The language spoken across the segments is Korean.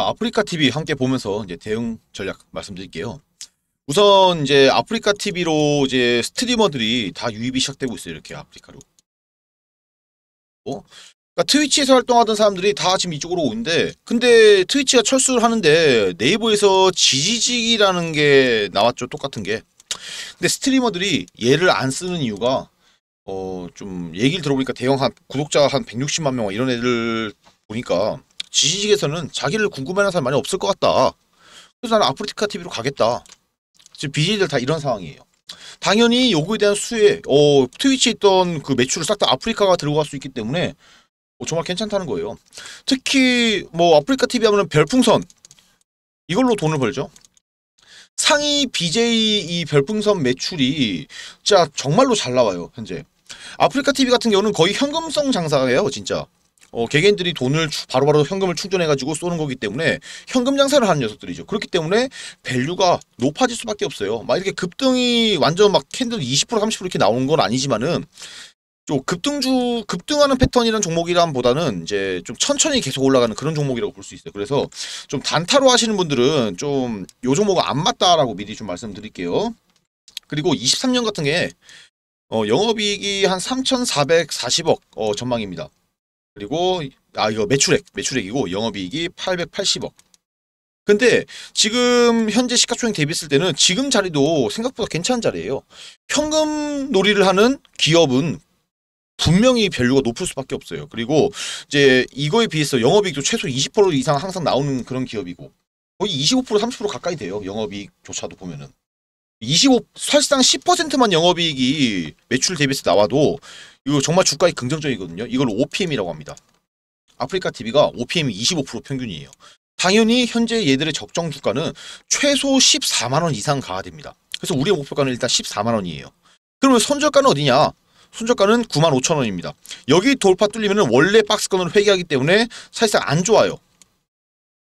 아프리카 TV 함께 보면서 이제 대응 전략 말씀드릴게요. 우선 이제 아프리카 TV로 이제 스트리머들이 다 유입이 시작되고 있어요. 이렇게 아프리카로. 어? 그러니까 트위치에서 활동하던 사람들이 다 지금 이쪽으로 오는데 근데 트위치가 철수를 하는데 네이버에서 지지직이라는 게 나왔죠. 똑같은 게. 근데 스트리머들이 얘를 안 쓰는 이유가 어좀 얘기를 들어보니까 대형 한 구독자 한 160만 명 이런 애들 보니까 지지직에서는 자기를 궁금해하는 사람 많이 없을 것 같다. 그래서 나는 아프리카 TV로 가겠다. 지금 BJ들 다 이런 상황이에요. 당연히 요구에 대한 수혜, 어, 트위치에 있던 그 매출을 싹 다 아프리카가 들어갈 수 있기 때문에 어, 정말 괜찮다는 거예요. 특히 뭐 아프리카 TV 하면 별풍선 이걸로 돈을 벌죠. 상위 BJ 이 별풍선 매출이 진짜 정말로 잘 나와요 현재. 아프리카 TV 같은 경우는 거의 현금성 장사예요 진짜. 어, 개개인들이 돈을 바로바로 바로 현금을 충전해가지고 쏘는 거기 때문에 현금 장사를 하는 녀석들이죠. 그렇기 때문에 밸류가 높아질 수밖에 없어요. 막 이렇게 급등이 완전 막 캔들 20% 30% 이렇게 나오는 건 아니지만은 좀 급등주 급등하는 패턴이란 종목이란보다는 이제 좀 천천히 계속 올라가는 그런 종목이라고 볼 수 있어요. 그래서 좀 단타로 하시는 분들은 좀 요 종목은 안 맞다라고 미리 좀 말씀드릴게요. 그리고 23년 같은 게 어, 영업이익이 한 3,440억 어, 전망입니다. 그리고 아 이거 매출액 매출액이고 영업이익이 880억 근데 지금 현재 시가총액 대비했을 때는 지금 자리도 생각보다 괜찮은 자리예요 현금 놀이를 하는 기업은 분명히 밸류가 높을 수밖에 없어요 그리고 이제 이거에 비해서 영업이익도 최소 20% 이상 항상 나오는 그런 기업이고 거의 25% 30% 가까이 돼요 영업이익조차도 보면은 25 사실상 10%만 영업이익이 매출 대비해서 나와도 이거 정말 주가에 긍정적이거든요. 이걸 OPM이라고 합니다. 아프리카 TV가 OPM이 25% 평균이에요. 당연히 현재 얘들의 적정 주가는 최소 14만 원 이상 가야 됩니다. 그래서 우리의 목표가는 일단 14만 원이에요. 그러면 손절가는 어디냐? 손절가는 9만 5천 원입니다. 여기 돌파 뚫리면 원래 박스권을 회귀하기 때문에 사실상 안 좋아요.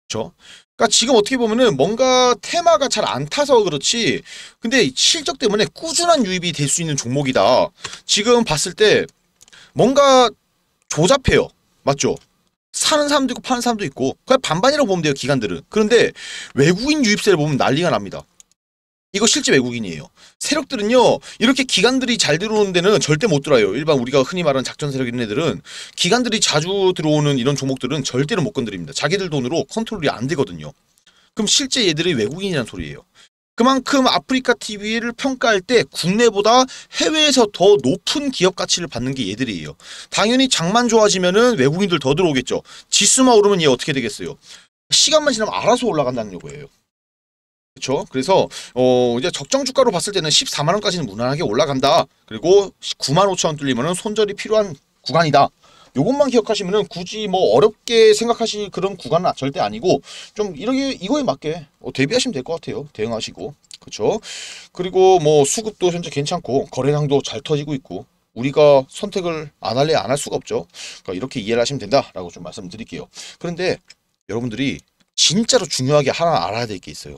그렇죠? 그러니까 지금 어떻게 보면은 뭔가 테마가 잘 안 타서 그렇지 근데 실적 때문에 꾸준한 유입이 될 수 있는 종목이다. 지금 봤을 때 뭔가 조잡해요. 맞죠? 사는 사람도 있고 파는 사람도 있고 그냥 반반이라고 보면 돼요 기관들은 그런데 외국인 유입세를 보면 난리가 납니다 이거 실제 외국인이에요. 세력들은요, 이렇게 기관들이 잘 들어오는 데는 절대 못 들어요. 와 일반 우리가 흔히 말하는 작전 세력 인 애들은 기관들이 자주 들어오는 이런 종목들은 절대로 못 건드립니다. 자기들 돈으로 컨트롤이 안 되거든요. 그럼 실제 얘들이 외국인이란 소리예요. 그만큼 아프리카 TV를 평가할 때 국내보다 해외에서 더 높은 기업 가치를 받는 게 얘들이에요. 당연히 장만 좋아지면은 외국인들 더 들어오겠죠. 지수만 오르면 얘 어떻게 되겠어요? 시간만 지나면 알아서 올라간다는 거예요 그렇죠? 그래서 어 이제 적정 주가로 봤을 때는 14만 원까지는 무난하게 올라간다. 그리고 9만 5천 원뚫리면 손절이 필요한 구간이다. 요것만 기억하시면은 굳이 뭐 어렵게 생각하실 그런 구간은 절대 아니고 좀 이렇게 이거에 맞게 어, 대비하시면 될 것 같아요. 대응하시고 그렇죠. 그리고 뭐 수급도 현재 괜찮고 거래량도 잘 터지고 있고 우리가 선택을 안 할래 안할 수가 없죠. 그러니까 이렇게 이해를 하시면 된다라고 좀 말씀드릴게요. 그런데 여러분들이 진짜로 중요하게 하나 알아야 될 게 있어요.